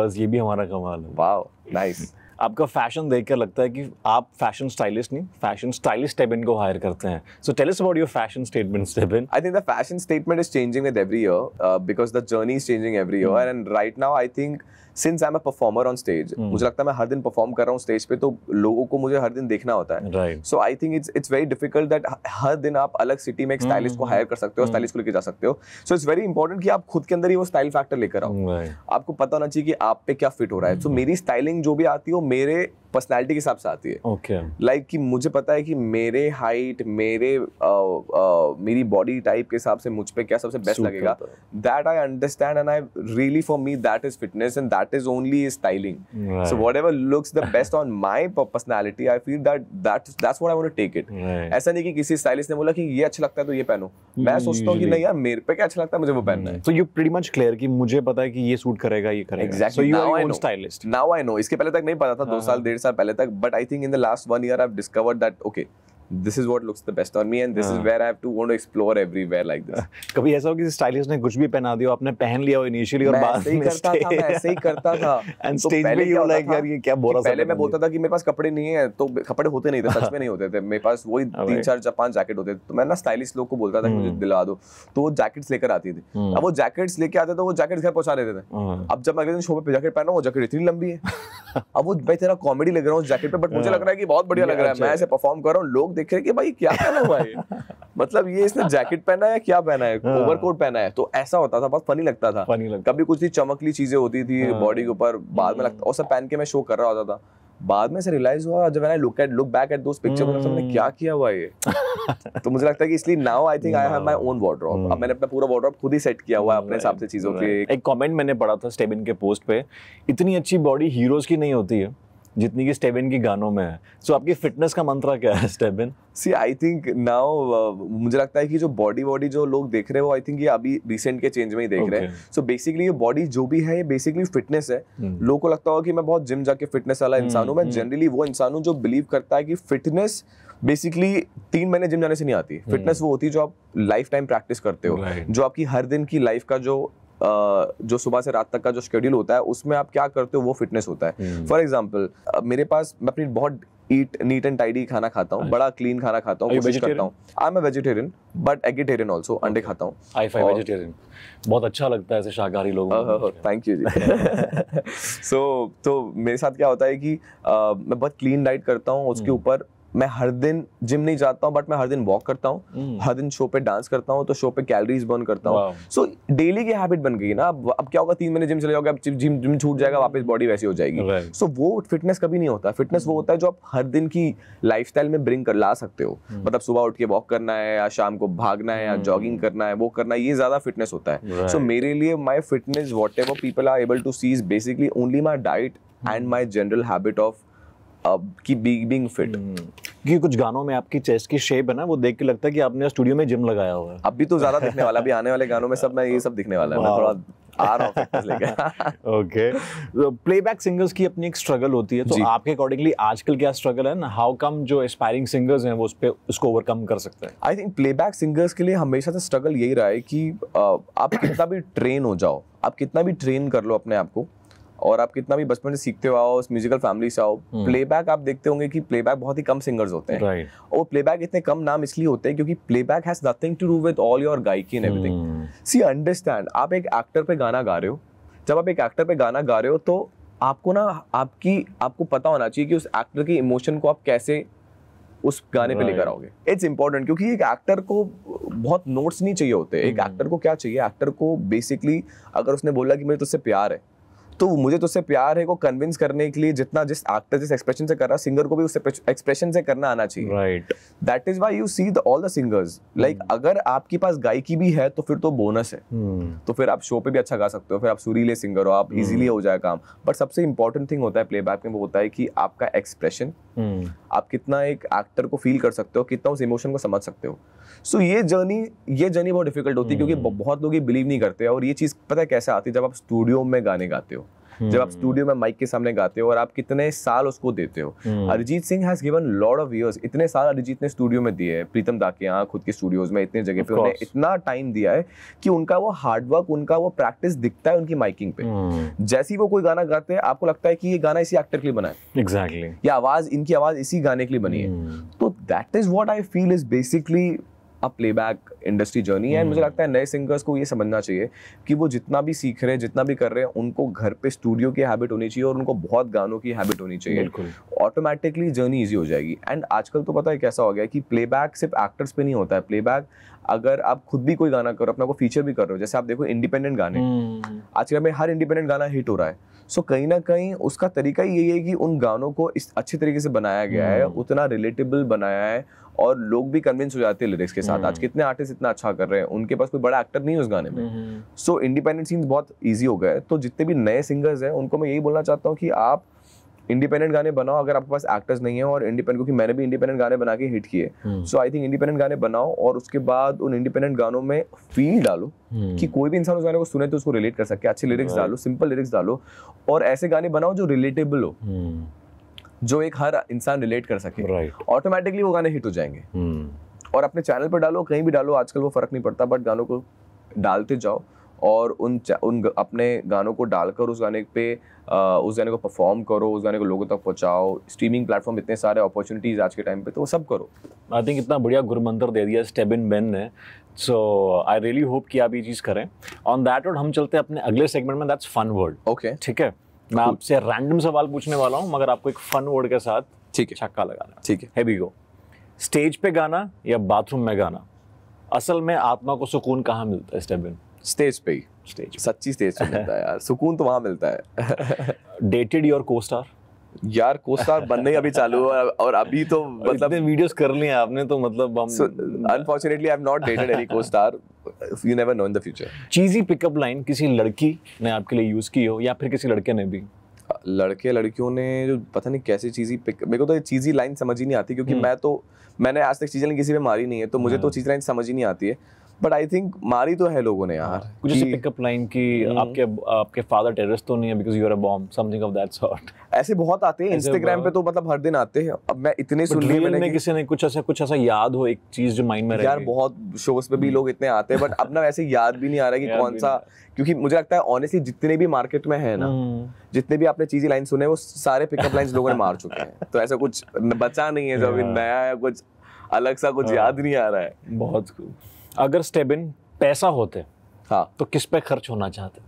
बस ये भी हमारा कमाल है wow nice. आपका फैशन देखकर लगता है कि आप फैशन स्टाइलिस्ट नहीं फैशन स्टाइलिस्ट टेबिन को हायर करते हैं so tell us about your fashion statement Stebin I think the fashion statement is changing with every year because the journey is changing every year and right now I think since I am a performer on stage मुझे लगता है मैं हर दिन perform कर रहा हूँ stage पे तो लोगों को मुझे हर दिन देखना होता है so I think it's it's very difficult that हर दिन आप अलग सिटी में एक स्टाइलिस्ट mm -hmm. को हायर कर सकते हो mm -hmm. स्टाइलिस्ट को लेके जा सकते हो सो इट्स वेरी इंपॉर्टेंट कि आप खुद के अंदर ही वो स्टाइल फैक्टर लेकर आओ hmm, right. आपको पता होना चाहिए कि आप पे क्या फिट हो रहा है सो mm -hmm. मेरी स्टाइलिंग जो भी आती हो मेरे पर्सनैलिटी के हिसाब से आती है ओके okay. लाइक like कि मुझे पता है कि मेरे हाइट मेरे आ, uh, आ, uh, मेरी बॉडी टाइप के हिसाब से मुझ पे क्या सबसे बेस्ट लगेगा that I understand and I really for me that is fitness and that is only styling so whatever looks the best on my personality I feel that that that's what I want to take it ऐसा नहीं कि किसी stylist ने बोला कि ये अच्छा लगता है तो ये पहनो मैं mm, सोचता हूँ कि नहीं यार मेरे पे क्या अच्छा लगता है मुझे वो पहनना mm. है so you pretty much clear कि मुझे पता है कि ये सूट करेगा ये करेगा so you are your own stylist now I know इसके पहले तक नहीं पता था दो हाँ, साल हाँ। डेढ़ साल पहले तक but I think in the last one year I discovered that okay this is what looks the best on me and this is where I to want explore everywhere like this कभी ऐसा हो कि stylist ने कुछ भी पहना दिया आपने पहन लिया हो इनिशियली और बात में करता था मैं ऐसे ही करता था एंड [laughs] स्टेज तो पे यू लाइक यार ये क्या बोरा सा पहले मैं बोलता था कि मेरे पास कपड़े नहीं है तो कपड़े होते नहीं थे सच में नहीं होते थे मेरे पास वही हाँ तीन चार चार पांच जैकेट होते थे तो मैं ना स्टाइलिश लोग को बोलता था मुझे हम्म। दिला दो तो वो जैकेट्स लेकर आती थी हम्म। अब वो जैकेट्स लेके आते थे तो वो जैकेट घर पहुंचा देते थे हाँ। अब जब अगले दिन शो पे जैकेट पहना वो जैकेट इतनी लंबी है [laughs] अब वो भाई तेरा कॉमेडी लग रहा हूँ जैकेट पे बट मुझे हाँ। लग रहा है कि बहुत बढ़िया लग रहा है मैं अच्छा ऐसे परफॉर्म कर रहा हूँ लोग देख रहे कि भाई क्या पहना हुआ है [laughs] मतलब ये इसने जैकेट पहना है क्या पहना है ओवरकोट हाँ। पहना है तो ऐसा होता था बहुत फनी लगता था फनी लगता कभी कुछ चमकली चीजें होती थी बॉडी हाँ। के ऊपर बाद में लगता और सब पहन के मैं शो कर रहा होता था बाद में से रियलाइज हुआ जब मैंने look at look back at those picture मैंने हम्म। क्या किया हुआ ये [laughs] तो मुझे लगता है कि इसलिए now I think I have my own wardrobe अब मैंने अपना पूरा वार्डरोब खुद ही सेट किया हुआ है अपने हिसाब से चीजों के एक कमेंट मैंने पढ़ा था स्टेबिन के पोस्ट पे इतनी अच्छी बॉडी हीरोज की नहीं होती है जितनी कि स्टेबिन की गानों में है सो so, आपकी फिटनेस का मंत्रा क्या है Stebin see I think now मुझे लगता है कि जो बॉडी बॉडी जो लोग देख रहे हैं वो आई थिंक ये अभी रिसेंट के चेंज में ही देख okay. रहे हैं सो बेसिकली ये बॉडी जो भी है ये बेसिकली फिटनेस है hmm. लोगों को लगता होगा कि मैं बहुत जिम जाके फिटनेस वाला इंसान hmm, हूँ मैं जनरली hmm. वो इंसान हूँ जो बिलीव करता है कि फिटनेस बेसिकली तीन महीने जिम जाने से नहीं आती फिटनेस hmm. वो होती है जो आप लाइफ टाइम प्रैक्टिस करते हो right. जो आपकी हर दिन की लाइफ का जो जो सुबह से रात तक का जो शेड्यूल होता है उसमें आप क्या करते हो वो फिटनेस होता है फॉर एग्जाम्पल हम्म। मेरे पास मैं अपनी बहुत ईट नीट एंड टाइडी खाना खाता हूँ हाँ बड़ा क्लीन खाना खाता हूँ कोशिश करता हूँ I am vegetarian but eggetarian also अंडे खाता हूँ आई फाइव वेजिटेरियन बहुत अच्छा लगता है ऐसे शाकाहारी लोग थैंक यू जी सो [laughs] तो मेरे साथ क्या होता है कि uh, मैं बहुत क्लीन डाइट करता हूँ उसके हम्म। ऊपर मैं हर दिन जिम नहीं जाता हूँ बट मैं हर दिन वॉक करता हूँ mm. हर दिन शो पे डांस करता हूँ तो शो पे कैलोरीज बर्न करता हूँ सो डेली की हैबिट बन गई ना अब अब क्या होगा तीन महीने जिम चले जाओगे अब जिम जिम छूट जाएगा वापस बॉडी वैसी हो जाएगी सो right. so, वो फिटनेस कभी नहीं होता फिटनेस mm. वो hmm. होता है जो आप हर दिन की लाइफ में ब्रिंग कर ला सकते हो mm. मतलब सुबह उठ के वॉक करना है या शाम को भागना है या जॉगिंग hmm. करना है वो करना है ये ज्यादा फिटनेस होता है सो मेरे लिए my fitness whatever people are able to sees basically only my diet and my general habit of की बीग बीग फिट क्योंकि कुछ गानों में आपकी चेस्ट की शेप है ना वो देख के लगता है कि आपने स्टूडियो में जिम लगाया हुआ है अभी तो ज्यादा दिखने वाला अभी आने वाले गानों में सब मैं ये सब दिखने वाला है थोड़ा आ रहा हूँ ओके प्लेबैक सिंगर्स की अपनी एक स्ट्रगल होती है तो आपके अकॉर्डिंगली आजकल क्या स्ट्रगल है ना हाउ कम जो एस्पायरिंग सिंगर्स हैं वो उस पर उसको ओवरकम कर सकते हैं आई थिंक प्लेबैक सिंगर्स के लिए हमेशा से स्ट्रगल यही रहा है कि आप कितना भी ट्रेन हो जाओ आप कितना भी ट्रेन कर लो अपने आप को और आप कितना भी बचपन से सीखते हुआ उस म्यूजिकल फैमिली से आओ प्लेबैक हम्म। आप देखते होंगे कि प्लेबैक बहुत ही कम सिंगर्स होते हैं और प्लेबैक इतने कम नाम इसलिए होते हैं क्योंकि playback has nothing to do with all your गायकी एंड एवरीथिंग सी अंडरस्टैंड आप एक एक्टर पे गाना गा रहे हो जब आप एक एक्टर पे गाना गा रहे हो तो आपको ना आपकी आपको पता होना चाहिए कि उस एक्टर की इमोशन को आप कैसे उस गाने right. पे लेकर आओगे इट्स इंपॉर्टेंट क्योंकि एक एक्टर को बहुत नोट्स नहीं चाहिए होते एक एक्टर हम्म। को क्या चाहिए एक्टर को बेसिकली अगर उसने बोला कि मेरे तुझसे प्यार है तो मुझे तो उससे प्यार है को कन्विंस करने के लिए जितना जिस एक्टर जिस एक्सप्रेशन से कर रहा सिंगर को भी उससे एक्सप्रेशन से करना आना चाहिए right that is why you see all the singers like अगर आपके पास गायकी भी है तो फिर तो बोनस है hmm. तो फिर आप शो पे भी अच्छा गा सकते हो फिर आप सुरीले सिंगर हो आप इजीली hmm. हो जाए काम बट सबसे इंपॉर्टेंट थिंग होता है प्लेबैक में वो होता है कि आपका एक्सप्रेशन आप कितना एक एक्टर को फील कर सकते हो कितना उस इमोशन को समझ सकते हो सो so, ये जर्नी ये जर्नी बहुत डिफिकल्ट होती है क्योंकि हम्म। बहुत लोग ये बिलीव नहीं करते और ये चीज़ पता है कैसे आती है जब आप स्टूडियो में गाने गाते हो जब आप स्टूडियो में माइक के सामने गाते हो और आप कितने साल उसको देते हो हम्म। Arijit Singh has given lot of years इतने साल अरिजीत ने स्टूडियो में दिए प्रीतम दा के यहाँ खुद के स्टूडियोज में इतने जगह पे उन्हें इतना टाइम दिया है कि उनका वो हार्डवर्क उनका वो प्रैक्टिस दिखता है उनकी माइकिंग पे हम्म। जैसे ही वो कोई गाना गाते हैं आपको लगता है कि ये गाना इसी एक्टर के लिए बना है एग्जैक्टली या आवाज इनकी आवाज इसी गाने के लिए बनी है हम्म। तो that is what I feel is basically playback industry journey and मुझे hmm. लगता है नए सिंगर्स को ये समझना चाहिए कि वो जितना भी सीख रहे हैं जितना भी कर रहे हैं उनको घर पे स्टूडियो की हैबिट होनी चाहिए और उनको बहुत गानों की हैबिट होनी चाहिए ऑटोमेटिकली जर्नी ईजी हो जाएगी एंड आजकल तो पता है कैसा हो गया कि प्लेबैक सिर्फ एक्टर्स पे नहीं होता है प्लेबैक अगर आप खुद भी कोई गाना करो अपना को फीचर भी कर रहे हो जैसे आप देखो इंडिपेंडेंट गाने हम्म। आजकल में हर इंडिपेंडेंट गाना हिट हो रहा है सो कहीं ना कहीं उसका तरीका यही है कि उन गानों को इस अच्छे तरीके से बनाया गया है हम्म। उतना रिलेटेबल बनाया है और लोग भी कन्विंस हो जाते हैं लिरिक्स के साथ आज हम्म। कितने आर्टिस्ट इतना अच्छा कर रहे हैं उनके पास कोई बड़ा एक्टर नहीं है उस गाने में सो इंडिपेंडेंट सीन्स बहुत ईजी हो गए तो जितने भी नए सिंगर्स हैं उनको मैं यही बोलना चाहता हूँ कि आप इंडिपेंडेंट गाने बनाओ अगर आपके पास एक्टर्स नहीं है और इंडिपेंडेंट क्योंकि मैंने भी इंडिपेंडेंट गाने बना के हिट किए सो आई थिंक इंडिपेंडेंट गाने बनाओ और उसके बाद उन इंडिपेंडेंट गानों में फील डालो हम्म। कि कोई भी इंसान उस गाने को सुने तो उसको रिलेट कर सके अच्छे लिरिक्स डालो सिंपल लिरिक्स डालो और ऐसे गाने बनाओ जो रिलेटेबल हो हम्म। जो एक हर इंसान रिलेट कर सके ऑटोमेटिकली वो गाने हिट हो जाएंगे हम्म। और अपने चैनल पर डालो कहीं भी डालो आजकल वो फर्क नहीं पड़ता बट गानों को डालते जाओ और उन उन अपने गानों को डालकर उस गाने पे उस गाने को परफॉर्म करो उस गाने को लोगों तक पहुंचाओ स्ट्रीमिंग प्लेटफॉर्म इतने सारे अपॉर्चुनिटीज़ आज के टाइम पे तो वो सब करो आई थिंक इतना बढ़िया गुरुमंत्र दे दिया स्टेबिन बेन ने सो आई रियली होप कि आप ये चीज़ करें ऑन दैट और हम चलते हैं अपने अगले सेगमेंट में दैट्स फन वर्ड ओके ठीक है मैं आपसे रैंडम सवाल पूछने वाला हूँ मगर आपको एक फन वर्ड के साथ ठीक है छक्का लगाना ठीक है हैवी गो स्टेज पे गाना या बाथरूम में गाना असल में आत्मा को सुकून कहाँ मिलता है स्टेबिन स्टेज पे ही स्टेज सच्ची स्टेज पे मिलता है यार सुकून तो वहाँ मिलता है डेटेड योर को स्टार यार कोस्टार बनने अभी चालू हुआ और अभी तो [laughs] मतलब इतने वीडियोस कर लिए आपने तो मतलब हम unfortunately I am not dated any costar you never know in the future cheesy pickup line किसी लड़की ने आपके लिए यूज की हो या फिर किसी लड़के ने भी लड़के लड़कियों ने जो पता नहीं कैसी चीज़ी पिक मेरे को तो ये चीज़ी लाइन समझ ही नहीं आती क्योंकि हम्म। मैं तो मैंने आज तक चीज़ें किसी पे मारी नहीं है तो मुझे हाँ। तो चीज़ लाइन समझ ही नहीं आती है बट आई थिंक मारी तो है लोगों ने हाँ, यार कुछ ऐसी पिकअप लाइन की आपके आपके फादर टेररिस्ट तो नहीं है because you are a bomb something of that sort ऐसे बहुत आते हैं इंस्टाग्राम पे तो मतलब हर दिन आते हैं अब मैं इतने सुन लिए मैंने कि... किसी ने कुछ ऐसा कुछ ऐसा याद हो एक चीज जो माइंड में रहे यार बहुत शोस पे भी हम्म। लोग इतने आते हैं बट अब ना वैसे याद भी नहीं आ रहा कि [laughs] कौन सा क्योंकि मुझे लगता है ऑनेस्टली जितने भी मार्केट में है ना हम्म। जितने भी आपने चीजी लाइन सुने वो सारे पिकअप लाइन लोगों ने मार चुके हैं तो ऐसा कुछ बचा नहीं है जो अभी [laughs] नया है कुछ अलग सा कुछ हाँ। याद नहीं आ रहा है बहुत कुछ अगर स्टेबिन पैसा होते हाँ तो किस पे खर्च होना चाहते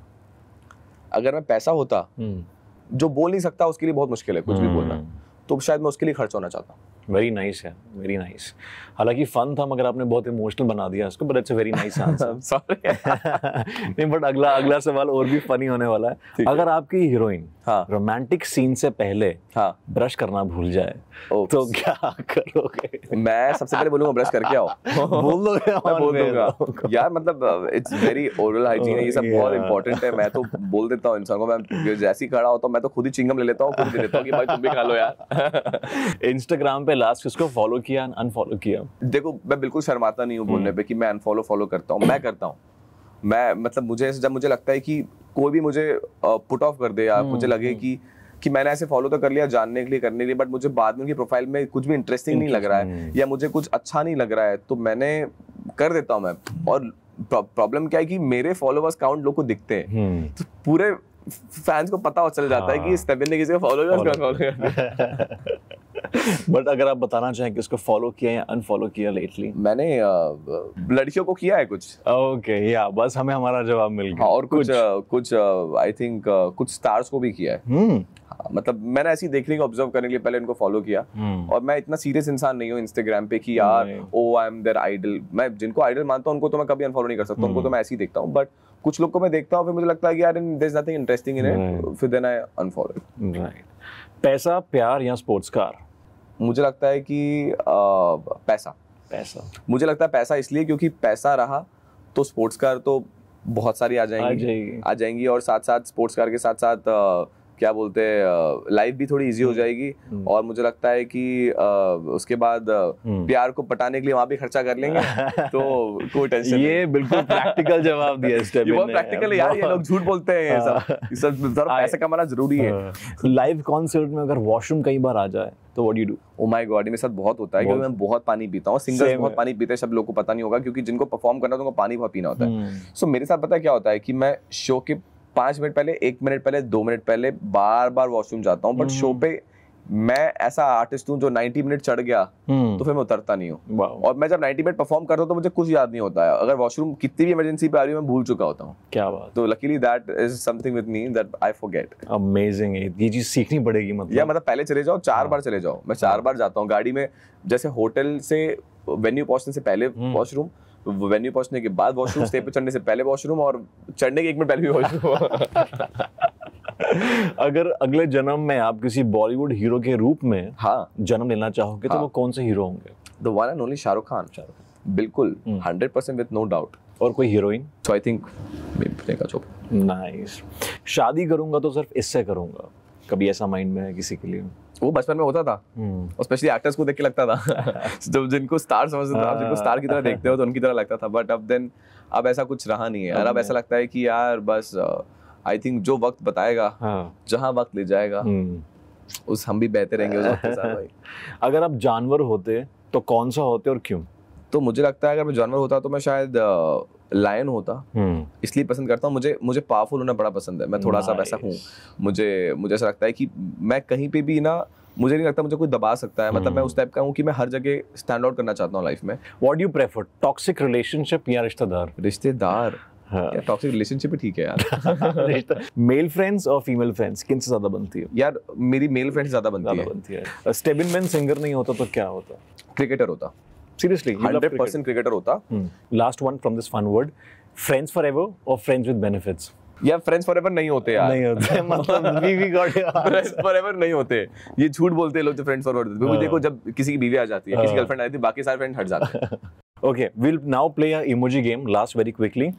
अगर मैं पैसा होता हम्म। जो बोल नहीं सकता उसके लिए बहुत मुश्किल है कुछ भी हम्म। बोलना तो शायद मैं उसके लिए खर्च होना चाहता वेरी नाइस है वेरी नाइस हालांकि फन था मगर आपने बहुत इमोशनल बना दिया उसको but it's very nice answer sorry नहीं बट अगला अगला सवाल और भी फनी होने वाला है अगर आपकी हीरोइन हाँ रोमांटिक सीन से पहले हाँ ब्रश करना भूल जाए तो क्या करोगे मैं सबसे पहले बोलूंगा ब्रश करके आओ [laughs] बोल दो मैं बोल दूंगा यार मतलब इट्स वेरी ओरल हाइजीन ये सब oh, बहुत इंपॉर्टेंट है मैं तो बोल देता हूँ इंसान को मैं जैसे ही खड़ा होता हूँ मैं तो खुद ही चिंगम ले लेता हूँ खुद ही देता हूँ कि भाई तुम भी खा लो यार इंस्टाग्राम [laughs] पे लास्ट किसको फॉलो किया एंड अनफॉलो किया देखो मैं बिल्कुल शर्माता नहीं हूँ हम्म। बोलने पे कि मैं अनफॉलो फॉलो करता हूँ मैं करता हूँ मैं मतलब मुझे जब मुझे लगता है कि कोई भी मुझे पुट ऑफ कर दे या हम्म, मुझे लगे हम्म। कि कि मैंने ऐसे फॉलो तो कर लिया जानने के लिए करने के लिए बट मुझे बाद में उनकी प्रोफाइल में कुछ भी इंटरेस्टिंग नहीं लग रहा है या मुझे कुछ अच्छा नहीं लग रहा है तो मैंने कर देता हूँ मैं और प्रॉब्लम क्या है कि मेरे फॉलोवर्स काउंट लोग को दिखते हैं तो पूरे फैंस को पता चल जाता है कि हाँ। इस ने किसी को फॉलो कर [laughs] बट अगर आप बताना चाहें कि उसको फॉलो किया या अनफॉलो किया लेटली मैंने लड़कियों को किया है कुछ ओके okay, या बस हमें हमारा जवाब मिल गया हाँ, और कुछ कुछ आई थिंक कुछ स्टार्स को भी किया है hmm. हाँ, मतलब मैंने ऐसी देखने को ऑब्जर्व करने के लिए पहले इनको फॉलो किया hmm. और मैं इतना सीरियस इंसान नहीं हूँ इंस्टाग्राम पे कि यार ओ आई एम देर आइडल मैं जिनको आइडल मानता हूँ उनको तो मैं कभी अनफॉलो नहीं कर सकता उनको hmm. तो मैं ऐसे ही देखता हूँ बट कुछ लोग को मैं देखता हूँ फिर मुझे लगता है कि यार there is nothing interesting in it फिर देन आई अनफॉलो राइट पैसा प्यार या स्पोर्ट्स कार मुझे लगता है कि पैसा पैसा मुझे लगता है पैसा इसलिए क्योंकि पैसा रहा तो स्पोर्ट्स कार तो बहुत सारी आ जाएंगी आ जाएंगी, आ जाएंगी और साथ साथ स्पोर्ट्स कार के साथ साथ आ, क्या बोलते हैं लाइफ भी थोड़ी इजी हो हम्म। जाएगी हम्म। और मुझे लगता है कि आ, उसके बाद हम्म। प्यार को पटाने के लिए वहां भी खर्चा कर लेंगे [laughs] तो कोई टेंशन ये बिल्कुल प्रैक्टिकल जवाब दिया इस [laughs] ये बहुत प्रैक्टिकल यार ये लोग झूठ बोलते हैं ये हाँ। सब सब [laughs] पैसा कमाना जरूरी है लाइव हाँ। कॉन्सर्ट में अगर वॉशरूम कई बार आ जाए तो what you do oh my god मेरे साथ बहुत होता है क्योंकि मैं बहुत पानी पीता हूँ सिंगर्स बहुत पानी पीते हैं सब लोग को पता नहीं होगा क्योंकि जिनको परफॉर्म करना होता है तो उनको पानी बहुत पीना होता है सो hmm. मेरे साथ पता क्या होता है कि मैं शो के पांच मिनट पहले एक मिनट पहले दो मिनट पहले बार बार वॉशरूम जाता हूँ बट शो hmm. पे मैं ऐसा आर्टिस्ट हूँ जो 90 मिनट चढ़ गया हम्म। तो फिर मैं उतरता नहीं हूँ और मैं जब 90 मिनट परफॉर्म करता हूँ तो मुझे कुछ याद नहीं होता है अगर वॉशरूम कितनी भी इमरजेंसी पे आ रही है मैं भूल चुका होता हूँ क्या बात तो luckily that is something with me that I forget amazing ये चीज सीखनी पड़ेगी मतलब या मतलब पहले चले जाओ चार हाँ। बार चले जाओ मैं चार हाँ। बार जाता हूँ गाड़ी में जैसे होटल से वेन्यू पहुंचने से पहले वॉशरूम हम्म। वेन्यू पहुंचने के बाद वॉशरूम स्टेज पे चढ़ने से पहले वॉशरूम और चढ़ने के एक मिनट पहले भी वॉशरूम [laughs] अगर अगले जन्म में आप किसी बॉलीवुड हीरो के रूप में हाँ जन्म लेना चाहोगे तो हाँ. तो वो कौन से हीरो होंगे the one and only Shahrukh Khan Shahrukh बिल्कुल hundred percent with no doubt और कोई heroine so I think Priyanka Chopra nice शादी करूंगा तो सिर्फ इससे करूंगा कभी ऐसा माइंड में है किसी के लिए वो बचपन में होता था हम्म। और स्पेशली एक्टर्स को देख के लगता था [laughs] जब जिनको स्टार समझते थे आप जिनको स्टार की तरह देखते हो तो उनकी तरह लगता था बट अब देन अब ऐसा कुछ रहा नहीं है और अब ऐसा हम्म। लगता है कि यार बस आई थिंक जो वक्त बताएगा हाँ। जहाँ वक्त ले जाएगा हम्म। उस हम भी बेहतर रहेंगे उस वक्त के साथ भाई [laughs] अगर आप जानवर होते तो कौन सा होते और क्यों तो मुझे लगता है अगर मैं जानवर होता तो मैं शायद लायन होता हम्म। इसलिए पसंद करता हूँ मुझे मुझे पावरफुल होना बड़ा पसंद है मैं थोड़ा सा वैसा हूँ मुझे मुझे ऐसा लगता है कि मैं कहीं पे भी ना मुझे नहीं लगता मुझे कोई दबा सकता है मतलब मैं उस टाइप हम्म। का हूँ कि मैं हर जगह स्टैंड आउट करना चाहता हूँ लाइफ में what you prefer toxic relationship या रिश्तेदार रिश्तेदार टॉक्सिक हाँ। रिलेशनशिप ठीक है यार मेल फ्रेंड्स और फीमेल फ्रेंड्स किन से ज्यादा बनती है यार मेरी मेल फ्रेंड्स ज्यादा बनती है बनती है स्टेबिन मैन सिंगर नहीं होता तो क्या होता क्रिकेटर होता seriously, hundred percent cricketer होता. Hmm. Last one from this fun word, friends forever or friends with benefits. यार फ्रेंड्स फॉर एवर नहीं होते यार नहीं होते [laughs] मतलब we we got friends forever नहीं होते ये झूठ बोलते हैं लोग जो फ्रेंड्स फॉरएवर होते हैं हाँ। देखो जब किसी की बीवी आ जाती है किसी गर्लफ्रेंड हाँ। आती है बाकी सारे फ्रेंड हट जाते हैं okay we will now play a emoji game last very quickly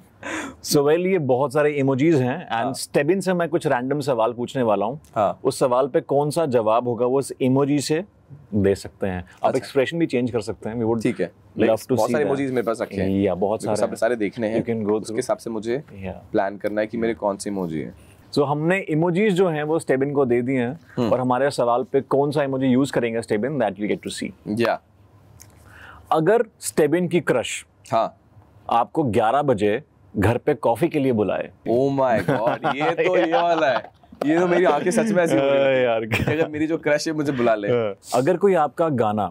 so well ये बहुत सारे इमोजीज हैं एंड स्टेबिन हाँ। से मैं कुछ रैंडम सवाल पूछने वाला हूँ उस सवाल पे कौन सा जवाब होगा वो इस इमोजी से दे सकते हैं अच्छा। आप एक्सप्रेशन भी चेंज कर सकते हैं वी वुड ठीक है लव टू सी बहुत सारे इमोजीज मेरे पास रखे हैं या बहुत सारे सब सारे देखने हैं यू कैन गो उसके हिसाब से मुझे प्लान करना है कि मेरे कौन से इमोजी हैं सो हमने इमोजीज जो हैं वो स्टेबिन को दे दिए हैं हम्म। और हमारे सवाल पे कौन सा इमोजी यूज करेंगे Stebin that we get to see या अगर स्टेबिन की क्रश हाँ आपको 11 बजे घर पे कॉफी के लिए बुलाए ओ माय गॉड ये तो ये वाला है [laughs] [laughs] ये तो मेरी आंखें सच में ऐसी यार अगर मेरी जो क्रश है मुझे बुला ले हाँ। अगर कोई आपका गाना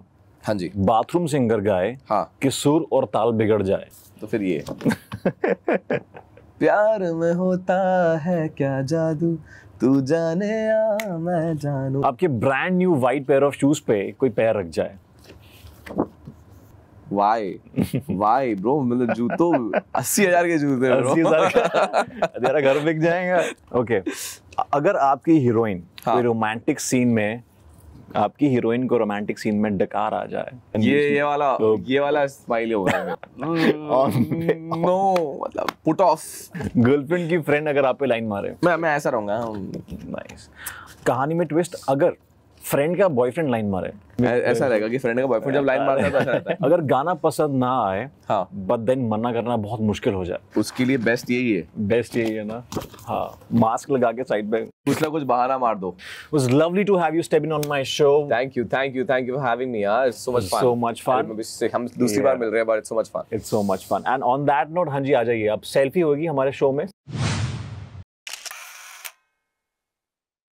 हाँ जी बाथरूम सिंगर गाए हाँ कि सुर और ताल बिगड़ जाए तो फिर ये [laughs] प्यार में होता है क्या जादू तू जाने आ मैं जानू आपके brand new white pair of shoes पे कोई पैर रख जाए Why? Why, bro? मतलब जूतो अस्सी हजार के जूते अस्सी हजार तेरा घर बिक जाएगा ओके okay. अगर आपकी हीरोइन हाँ. कोई रोमांटिक सीन में आपकी हीरोइन को रोमांटिक सीन में डकार आ जाए ये ये वाला तो, ये वाला स्माइल हो रहा है नो मतलब पुट ऑफ गर्लफ्रेंड की फ्रेंड अगर आप पे लाइन मारे मैं मैं ऐसा रहूंगा नाइस nice. कहानी में ट्विस्ट अगर फ्रेंड का बॉयफ्रेंड लाइन मारे ऐसा रहेगा कि फ्रेंड का बॉयफ्रेंड जब लाइन मारता है तो ऐसा रहता है [laughs] अगर गाना पसंद ना आए हाँ बट देन मना करना बहुत मुश्किल हो जाए उसके लिए बेस्ट यही है बेस्ट यही है ना हाँ मास्क लगा के साइड पे कुछ ना कुछ बहाना मार दो was lovely to have you step in on my show thank you thank you thank you for having me यार so much fun so much fun हम दूसरी बार मिल रहे हैं but it's so much fun it's so much fun and on that note हां जी आ जाइए अब सेल्फी होगी हमारे शो में